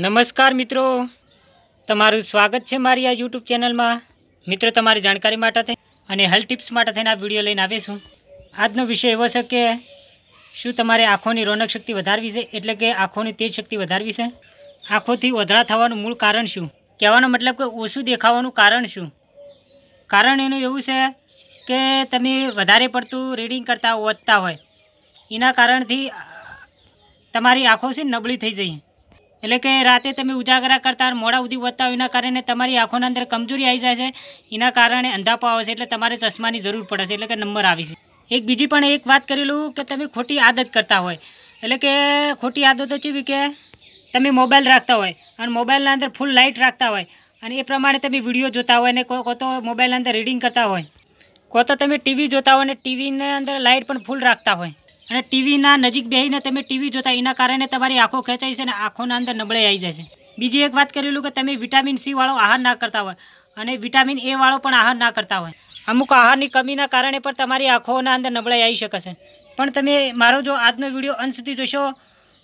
નમસ્કાર મિત્રો તમારું સ્વાગત છે મારી આ યુટ્યુબ ચેનલમાં મિત્રો તમારી જાણકારી માટે થઈ અને હેલ્થ ટિપ્સ માટે થઈને આ વિડીયો લઈને આવીશું આજનો વિષય એવો છે કે શું તમારે આંખોની રોનક શક્તિ વધારવી છે એટલે કે આંખોની તેજ શક્તિ વધારવી છે આંખોથી ઓધળા થવાનું મૂળ કારણ શું કહેવાનો મતલબ કે ઓછું દેખાવાનું કારણ શું કારણ એનું એવું છે કે તમે વધારે પડતું રીડિંગ કરતાં ઓછતા હોય એના કારણથી તમારી આંખો છે નબળી થઈ જઈ એટલે કે રાતે તમે ઉજાગરા કરતા મોડા સુધી વધતા હોય એના કારણે તમારી આંખોના અંદર કમજોરી આવી જાય છે એના કારણે અંધાપો આવે છે એટલે તમારે ચશ્માની જરૂર પડે છે એટલે કે નંબર આવી છે એક બીજી પણ એક વાત કરી લઉં કે તમે ખોટી આદત કરતા હોય એટલે કે ખોટી આદતો જેવી કે તમે મોબાઈલ રાખતા હોય અને મોબાઈલના અંદર ફૂલ લાઇટ રાખતા હોય અને એ પ્રમાણે તમે વિડીયો જોતા હોય અને કોઈ કોતો મોબાઈલના અંદર રીડિંગ કરતા હોય કોતો તમે ટીવી જોતા હોય અને ટીવીની અંદર લાઇટ પણ ફૂલ રાખતા હોય અને ટીવીના નજીક બેસીને તમે ટીવી જોતા એના કારણે તમારી આંખો ખેંચાય છે અને આંખોના અંદર નબળાઈ આવી જાય છે બીજી એક વાત કરેલું કે તમે વિટામિન સીવાળો આહાર ના કરતા હોય અને વિટામિન એ વાળો પણ આહાર ના કરતા હોય અમુક આહારની કમીના કારણે પણ તમારી આંખોના અંદર નબળાઈ આવી શકે છે પણ તમે મારો જો આજનો વિડીયો અંત સુધી જોશો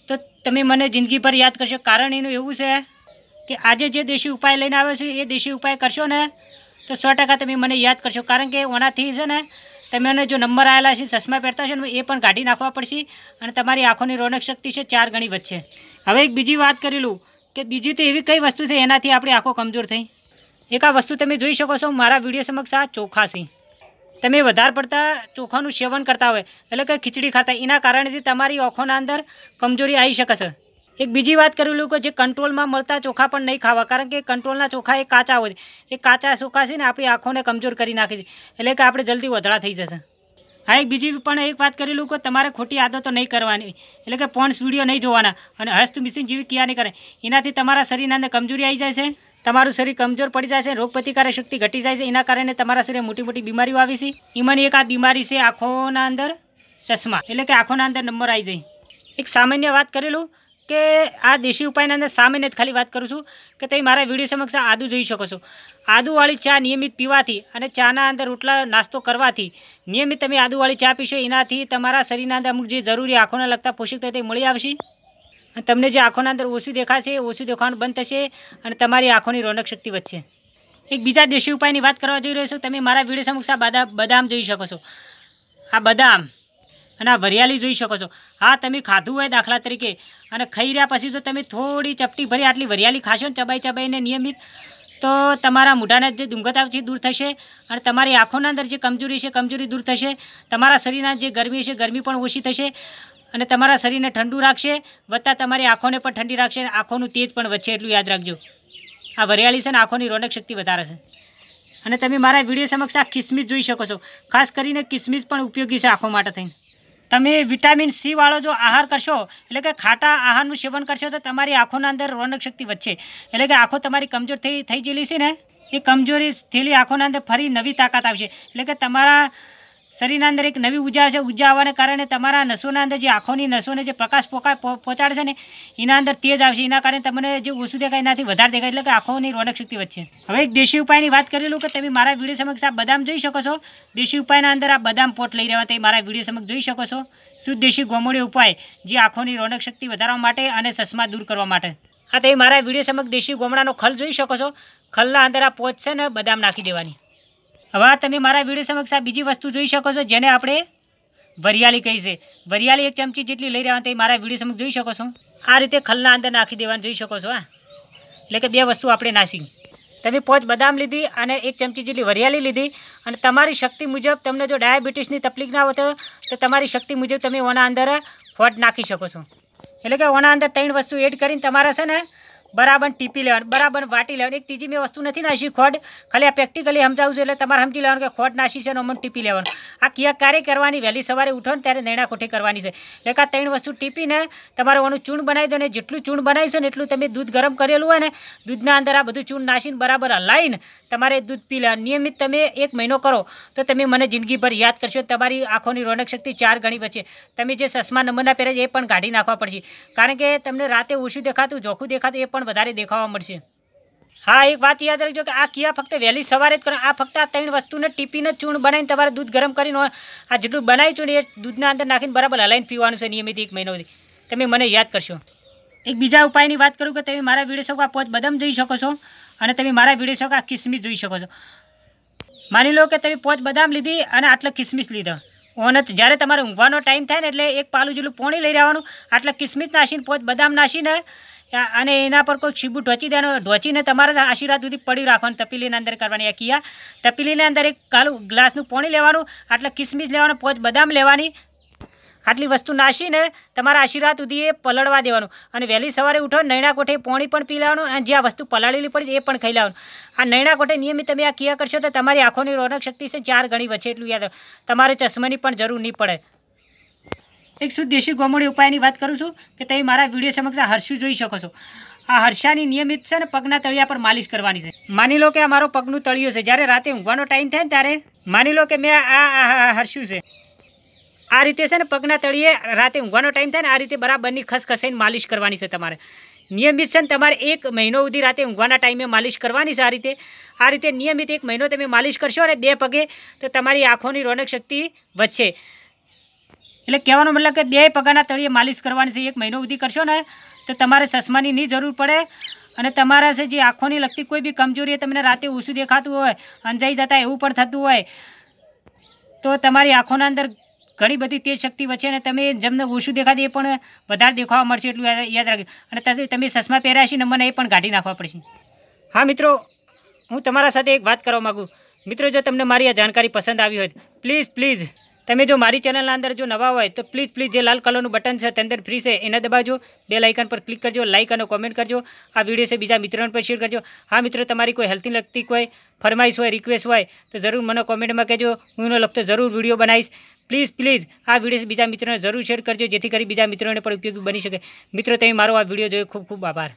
તો તમે મને જિંદગીભર યાદ કરશો કારણ એનું એવું છે કે આજે જે દેશી ઉપાય લઈને આવ્યો છે એ દેશી ઉપાય કરશો ને તો સો ટકા તમે મને યાદ કરશો કારણ કે ઓનાથી છે ને તમને જો નંબર આવેલા છે ચશ્મા પહેરતા છે ને એ પણ કાઢી નાખવા પડશે અને તમારી આંખોની રોનક શક્તિ છે ચાર ગણી વધશે હવે એક બીજી વાત કરી લઉં કે બીજી તો એવી કઈ વસ્તુ થઈ એનાથી આપણી આંખો કમજોર થઈ એક આ વસ્તુ તમે જોઈ શકો છો મારા વિડીયો સમક્ષ આ ચોખા છે તમે વધારે પડતા ચોખાનું સેવન કરતા હોય એટલે કે ખીચડી ખાતા એના કારણેથી તમારી આંખોના અંદર કમજોરી આવી શકશે એક બીજી વાત કરેલું કે જે કંટ્રોલમાં મળતા ચોખા પણ નહીં ખાવા કારણ કે કંટ્રોલના ચોખા એ કાચા હોય એ કાચા ચોખા છે ને આપણી આંખોને કમજોર કરી નાખે છે એટલે કે આપણે જલ્દી વધળા થઈ જશે હા એક બીજી પણ એક વાત કરી લઉં કે તમારે ખોટી આદતો નહીં કરવાની એટલે કે પોન્સ વિડીયો નહીં જોવાના અને હસ્ત મિશીન જેવી ક્રિયા નહીં કરે એનાથી તમારા શરીરના અંદર કમજોરી આવી જાય છે તમારું શરીર કમજોર પડી જાય છે રોગ પ્રતિકારક શક્તિ ઘટી જાય છે એના કારણે તમારા શરીરે મોટી મોટી બીમારીઓ આવી છે એમાંની એક આ બીમારી છે આંખોના અંદર ચશ્મા એટલે કે આંખોના અંદર નંબર આવી જાય એક સામાન્ય વાત કરેલું કે આ દેશી ઉપાયના અંદર સામે જ ખાલી વાત કરું છું કે તમે મારા વિડીયો સમક્ષ આદુ જોઈ શકો છો આદુવાળી ચા નિયમિત પીવાથી અને ચાના અંદર રોટલા નાસ્તો કરવાથી નિયમિત તમે આદુવાળી ચા પીશો એનાથી તમારા શરીરના અંદર અમુક જે જરૂરી આંખોને લગતા પોષક તત્વો મળી આવશે તમને જે આંખોના અંદર ઓછું દેખાશે ઓછું દેખાવાનું બંધ થશે અને તમારી આંખોની રોનક શક્તિ વધશે એક બીજા દેશી ઉપાયની વાત કરવા જઈ રહ્યો છું તમે મારા વિડીયો સમક્ષ આ બદામ જોઈ શકો છો આ બદામ અને આ વરિયાળી જોઈ શકો છો હા તમે ખાધું હોય દાખલા તરીકે અને ખાઈ રહ્યા પછી તો તમે થોડી ચપટી ભરી આટલી વરિયાળી ખાશો ને ચબાઈ ચબાઈને નિયમિત તો તમારા મોઢાના જે દુંગત છે દૂર થશે અને તમારી આંખોના અંદર જે કમજોરી છે કમજોરી દૂર થશે તમારા શરીરના જે ગરમી છે ગરમી પણ ઓછી થશે અને તમારા શરીરને ઠંડુ રાખશે વત્તા તમારી આંખોને પણ ઠંડી રાખશે અને આંખોનું તેજ પણ વધશે એટલું યાદ રાખજો આ વરિયાળી છે ને આંખોની રોનક શક્તિ વધારે છે અને તમે મારા વિડીયો સમક્ષ આ કિસમિસ જોઈ શકો છો ખાસ કરીને કિસમિસ પણ ઉપયોગી છે આંખો માટે થઈને તમે વિટામિન સી વાળો જો આહાર કરશો એટલે કે ખાટા આહારનું સેવન કરશો તો તમારી આંખોના અંદર રોનક શક્તિ વધશે એટલે કે આંખો તમારી કમજોર થઈ થઈ ગયેલી છે ને એ કમજોરી થયેલી આંખોના અંદર ફરી નવી તાકાત આવશે એટલે કે તમારા શરીરના અંદર એક નવી ઉર્જા છે ઉર્જા આવવાને કારણે તમારા નસોના અંદર જે આંખોની નસોને જે પ્રકાશ પહોંચાડે છે ને એના અંદર તેજ આવશે એના કારણે તમને જે ઓછું દેખાય એનાથી વધારે દેખાય એટલે કે આંખોની રોનક શક્તિ વધશે હવે એક દેશી ઉપાયની વાત કરી લઉં કે તમે મારા વિડીયો સમક્ષ આ બદામ જોઈ શકો છો દેશી ઉપાયના અંદર આ બદામ પોટ લઈ રહ્યા તે મારા વિડીયો સમક્ષ જોઈ શકો છો શુદ્ધ દેશી ગોમોળી ઉપાય જે આંખોની રોનક શક્તિ વધારવા માટે અને ચશ્મા દૂર કરવા માટે આ તે મારા વિડીયો સમક્ષ દેશી ગોમડાનો ખલ જોઈ શકો છો ખલના અંદર આ પોચ છે ને બદામ નાખી દેવાની હવે તમે મારા વિડીયો સમક્ષ આ બીજી વસ્તુ જોઈ શકો છો જેને આપણે વરિયાળી કહી છે વરિયાળી એક ચમચી જેટલી લઈ રહ્યા તે મારા વિડીયો સમક્ષ જોઈ શકો છો આ રીતે ખલના અંદર નાખી દેવાનું જોઈ શકો છો હા એટલે કે બે વસ્તુ આપણે નાસી તમે પોચ બદામ લીધી અને એક ચમચી જેટલી વરિયાળી લીધી અને તમારી શક્તિ મુજબ તમને જો ડાયાબિટીસની તકલીફ ના હોય તો તમારી શક્તિ મુજબ તમે ઓના અંદર ફોટ નાખી શકો છો એટલે કે ઓના અંદર ત્રણ વસ્તુ એડ કરીને તમારા છે ને બરાબર ટીપી લેવાનું બરાબર વાટી લેવાનું એક ત્રીજી મેં વસ્તુ નથી નાસી ખોડ ખાલી આ પ્રેક્ટિકલી સમજાવું છું એટલે તમારે સમજી લેવાનું કે ખોટ નાસી છે અમને ટીપી લેવાનું આ ક્યાં ક્યારે કરવાની વહેલી સવારે ઉઠો ને ત્યારે નૈણા કોઠી કરવાની છે એટલે આ ત્રણ વસ્તુ ટીપીને તમારે ઓનું ચૂણ બનાવી દો ને જેટલું ચૂણ બનાવી ને એટલું તમે દૂધ ગરમ કરેલું હોય ને દૂધના અંદર આ બધું ચૂણ નાસીને બરાબર હલાવીને તમારે દૂધ પી લેવાનું નિયમિત તમે એક મહિનો કરો તો તમે મને જિંદગીભર યાદ કરશો તમારી આંખોની રોનક શક્તિ ચાર ગણી વચ્ચે તમે જે ચશ્મા નંબરના પહેરે એ પણ કાઢી નાખવા પડશે કારણ કે તમને રાતે ઓછું દેખાતું ઝોખું દેખાતું એ પણ વધારે દેખાવા મળશે હા એક વાત યાદ રાખજો કે આ કિયા ફક્ત વહેલી સવારે જ કરો આ ફક્ત આ ત્રણ વસ્તુને ટીપીને ચૂણ બનાવીને તમારે દૂધ ગરમ કરીને આ જેટલું બનાવી ચૂણ એ દૂધના અંદર નાખીને બરાબર હલાઈને પીવાનું છે નિયમિત એક મહિનોથી તમે મને યાદ કરશો એક બીજા ઉપાયની વાત કરું કે તમે મારા વિડીયો શોખ આ પોચ બદામ જોઈ શકો છો અને તમે મારા વિડીયો શોખ આ કિસમિસ જોઈ શકો છો માની લો કે તમે પોચ બદામ લીધી અને આટલો કિસમિસ લીધો અને જ્યારે તમારે ઊંઘવાનો ટાઈમ થાય ને એટલે એક પાલું જેટલું પોણી લઈ રહેવાનું આટલા કિસમિસ નાસીને પોત બદામ નાસીને અને એના પર કોઈ શીબુ ઢોચી દેવાનું ઢોચીને તમારે આશીર્વાદ સુધી પડી રાખવાનું તપીલીની અંદર કરવાની કિયા તપીલીના અંદર એક કાલું ગ્લાસનું પોણી લેવાનું આટલા કિસમિસ લેવાનું પોત બદામ લેવાની આટલી વસ્તુ નાસીને તમારા આશીર્વાદ સુધી એ પલળવા દેવાનું અને વહેલી સવારે ઉઠો નૈણા કોઠે પોણી પણ પી લેવાનું અને જે આ વસ્તુ પલાળેલી પડી એ પણ ખાઈ લેવાનું આ નૈણા કોઠે નિયમિત તમે આ ક્રિયા કરશો તો તમારી આંખોની રોનક શક્તિ છે ચાર ગણી વચ્ચે એટલું યાદ તમારે ચશ્માની પણ જરૂર નહીં પડે એક શુદ્ધ દેશી ગોમૂળી ઉપાયની વાત કરું છું કે તમે મારા વિડીયો સમક્ષ આ હર્ષું જોઈ શકો છો આ હર્ષાની નિયમિત છે ને પગના તળિયા પર માલિશ કરવાની છે માની લો કે આ મારો પગનું તળિયો છે જ્યારે રાતે ઊંઘવાનો ટાઈમ થાય ત્યારે માની લો કે મેં આ હર્ષું છે આ રીતે છે ને પગના તળીએ રાતે ઊંઘવાનો ટાઈમ થાય ને આ રીતે બરાબરની ખસખસાઈને માલિશ કરવાની છે તમારે નિયમિત છે ને તમારે એક મહિનો સુધી રાતે ઊંઘવાના ટાઈમે માલિશ કરવાની છે આ રીતે આ રીતે નિયમિત એક મહિનો તમે માલિશ કરશો અને બે પગે તો તમારી આંખોની રોનક શક્તિ વધશે એટલે કહેવાનો મતલબ કે બે પગાના તળિયે માલિશ કરવાની છે એક મહિનો સુધી કરશો ને તો તમારે ચશ્માની નહીં જરૂર પડે અને તમારા છે જે આંખોની લગતી કોઈ બી કમજોરી તમને રાતે ઓછું દેખાતું હોય અંજાઈ જતા એવું પણ થતું હોય તો તમારી આંખોના અંદર ઘણી બધી તેજ શક્તિ વચ્ચે અને તમે જમને ઓછું દેખાતી એ પણ વધારે દેખાવા મળશે એટલું યાદ રાખજો અને તમે ચશ્મા પહેર્યા છે નંબરને એ પણ કાઢી નાખવા પડશે હા મિત્રો હું તમારા સાથે એક વાત કરવા માગું મિત્રો જો તમને મારી આ જાણકારી પસંદ આવી હોય પ્લીઝ પ્લીઝ તમે જો મારી ચેનલના અંદર જો નવા હોય તો પ્લીઝ પ્લીઝ જે લાલ કલરનો બટન છે તે અંદર ફ્રી છે એને દબાવજો બેલ આઇકન પર ક્લિક કરજો લાઈક અને કમેન્ટ કરજો આ વિડીયો સે બીજા મિત્રોને પણ શેર કરજો હા મિત્રો તમારી કોઈ હેલ્થી લેક્ટી કોઈ ફરમાઈશ હોય રિક્વેસ્ટ હોય તો જરૂર મને કમેન્ટમાં કહેજો હુંનો લખ તો જરૂર વિડીયો બનાવીશ પ્લીઝ પ્લીઝ આ વિડીયો સે બીજા મિત્રોને જરૂર શેર કરજો જેથી કરી બીજા મિત્રોને પણ ઉપયોગી બની શકે મિત્રો તમે મારો આ વિડીયો જોય ખૂબ ખૂબ આભાર